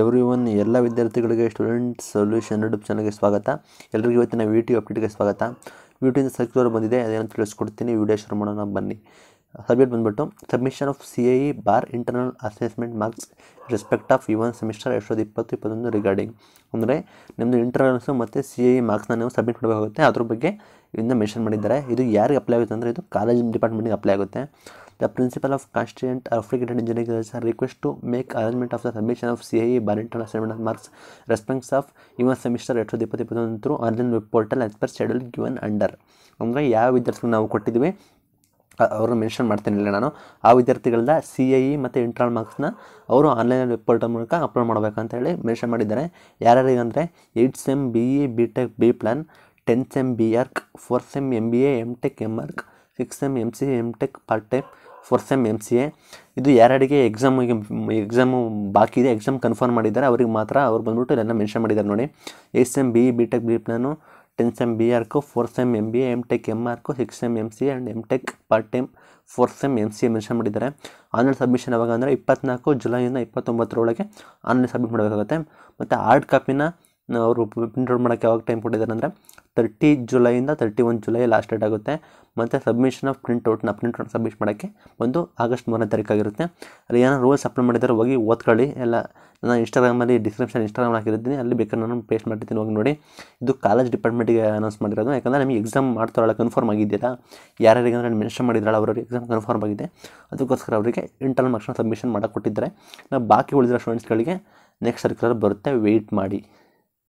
every one ಎಲ್ಲ ವಿದ್ಯಾರ್ಥಿಗಳಿಗೆ student solution YouTube ಚಾನಲ್ಗೆ ಸ್ವಾಗತ ಎಲ್ಲರಿಗೂ ಇವತ್ತಿನ ಟಿ ಅಪ್ಡೇಟ್ಗೆ ಸ್ವಾಗತ ವಿಟಿಯಿಂದ ಸರ್ಕ್ಯುಲರ್ ಬಂದಿದೆ ಅದೇನು ತಿಳಿಸ್ಕೊಡ್ತೀನಿ ವಿಡಿಯೋ ಶುರು ಮಾಡೋಣ ಬನ್ನಿ ಸಬ್ಜೆಕ್ಟ್ ಬಂದ್ಬಿಟ್ಟು ಸಬ್ಮಿಷನ್ ಆಫ್ ಸಿ ಐ ಬಾರ್ internal assessment marks respect of one semester ಎರಡು ಸಾವಿರದ ಇಪ್ಪತ್ತು ಇಪ್ಪತ್ತೊಂದು ರಿಗಾರ್ಡಿಂಗ್ ಅಂದರೆ ನಿಮ್ಮದು ಇಂಟರ್ನಲ್ಸು ಮತ್ತು ಸಿ ಐ ಮಾರ್ಕ್ಸ್ನ ನೀವು ಸಬ್ಮಿಟ್ ಮಾಡಬೇಕಾಗುತ್ತೆ ಅದ್ರ ಬಗ್ಗೆ ಇದನ್ನು ಮೆನ್ಷನ್ ಮಾಡಿದ್ದಾರೆ ಇದು ಯಾರಿಗೆ ಅಪ್ಲೈ ಆಗುತ್ತೆ ಅಂದರೆ ಇದು ಕಾಲೇಜ್ ಡಿಪಾರ್ಟ್ಮೆಂಟಿಗೆ ಅಪ್ಲೈ ಆಗುತ್ತೆ The principal of constituent refrigerated engineering research request to make arrangement of the submission of CIE Barrington assignment of marks response of even semester ಎರಡು ಸಾವಿರದ ಇಪ್ಪತ್ತಿಪ್ಪತ್ತೊಂದು online web portal as per schedule given under ಅಂದರೆ ಯಾವ ವಿದ್ಯಾರ್ಥಿಗಳು ನಾವು ಕೊಟ್ಟಿದ್ವಿ ಅವ್ರನ್ನ mention ಮಾಡ್ತೀನಿಲ್ಲ ನಾನು ಆ ವಿದ್ಯಾರ್ಥಿಗಳಿಂದ ಸಿ ಐ ಇ ಮತ್ತು ಇಂಟರ್ನಲ್ ಮಾರ್ಕ್ಸ್ನ ಅವರು ಆನ್ಲೈನ್ ವೆಬ್ ಪೋರ್ಟಲ್ ಮೂಲಕ ಅಪ್ಲೋಡ್ ಮಾಡಬೇಕಂತ ಹೇಳಿ ಮೆನ್ಷನ್ ಮಾಡಿದ್ದಾರೆ ಅಂದರೆ eight sem B E B tech B plan tenth sem B arch fourth sem M B A M tech M arch six sem M C M tech part time four sem M C A ಇದು ಯಾರಿಗೆ exam exam ಬಾಕಿ ಇದೆ exam confirm ಮಾಡಿದ್ದಾರೆ ಅವ್ರಿಗೆ ಮಾತ್ರ ಅವ್ರು ಬಂದ್ಬಿಟ್ಟು ಇಲ್ಲೆಲ್ಲ ಮೆನ್ಷನ್ ಮಾಡಿದ್ದಾರೆ ನೋಡಿ S M B B tech B plan ten sem B arch four sem M B M tech M arch six sem M C and M tech part time four sem M C A mention ಮಾಡಿದ್ದಾರೆ online submission ಯಾವಾಗ ಅಂದರೆ ಇಪ್ಪತ್ನಾಲ್ಕು ಜುಲೈಯಿಂದ ಇಪ್ಪತ್ತೊಂಬತ್ತರೊಳಗೆ online submit ಮಾಡಬೇಕಾಗುತ್ತೆ ಮತ್ತು hard ಕಾಪಿನ ಅವರು out ಮಾಡೋಕ್ಕೆ ಯಾವಾಗ time ಕೊಟ್ಟಿದ್ದಾರೆ ಅಂದರೆ ತರ್ಟಿ ಜುಲೈಯಿಂದ thirty one July last date ಆಗುತ್ತೆ ಮತ್ತು ಸಬ್ಮಿಷನ್ ಆಫ್ ಪ್ರಿಂಟ್ ಔಟ್ನ ಪ್ರಿಂಟ್ ಔಟ್ ಸಬ್ಮಿಟ್ ಮಾಡೋಕ್ಕೆ ಒಂದು ಆಗಸ್ಟ್ ಮೂರನೇ ಆಗಿರುತ್ತೆ ಅಲ್ಲಿ ಏನೋ ರೂಲ್ಸ್ ಅಪ್ಲೈ ಮಾಡಿದ್ದಾರೆ ಹೋಗಿ ಓದ್ಕೊಳ್ಳಿ ಎಲ್ಲ ನಾನು ಇನ್ಸ್ಟಾಗ್ರಾಮಲ್ಲಿ ಡಿಸ್ಕ್ರಿಪ್ಷನ್ ಇನ್ಸ್ಟಾಗ್ರಾಮ್ ಹಾಕಿರ್ತೀನಿ ಅಲ್ಲಿ ಬೇಕಾದ್ರೆ ನಾನು ಪೇಸ್ಟ್ ಮಾಡಿರ್ತೀನಿ ಹೋಗಿ ನೋಡಿ ಇದು ಕಾಲೇಜ್ ಡಿಪಾರ್ಟ್ಮೆಂಟ್ಗೆ ಅನೌನ್ಸ್ ಮಾಡಿರೋದು ಯಾಕಂದರೆ ನಿಮಗೆ ಎಕ್ಸಾಮ್ ಮಾಡ್ತಾರಲ್ಲ ಕನ್ಫರ್ಮ್ ಆಗಿದ್ದೀರಾ ಯಾರ್ಯಾರಿಗೆ ನಾನು ಮೆನ್ಷನ್ ಮಾಡಿದ್ರಲ್ಲ ಅವರವ್ರಿಗೆ ಎಕ್ಸಾಮ್ ಕನ್ಫರ್ಮ್ ಆಗಿದೆ ಅದಕ್ಕೋಸ್ಕರ ಅವರಿಗೆ ಇಂಟರ್ನಲ್ ಮಾರ್ಕ್ಸ್ನ ಸಬ್ಮಿಷನ್ ಮಾಡಿಕೊಟ್ಟಿದ್ದಾರೆ ನಾವು ಬಾಕಿ ಉಳಿದಿರೋ ಸ್ಟೂಡೆಂಟ್ಸ್ಗಳಿಗೆ ನೆಕ್ಸ್ಟ್ ಸರ್ಕ್ಯುಲರ್ ಬರುತ್ತೆ ವೆಯ್ಟ್ ಮಾಡಿ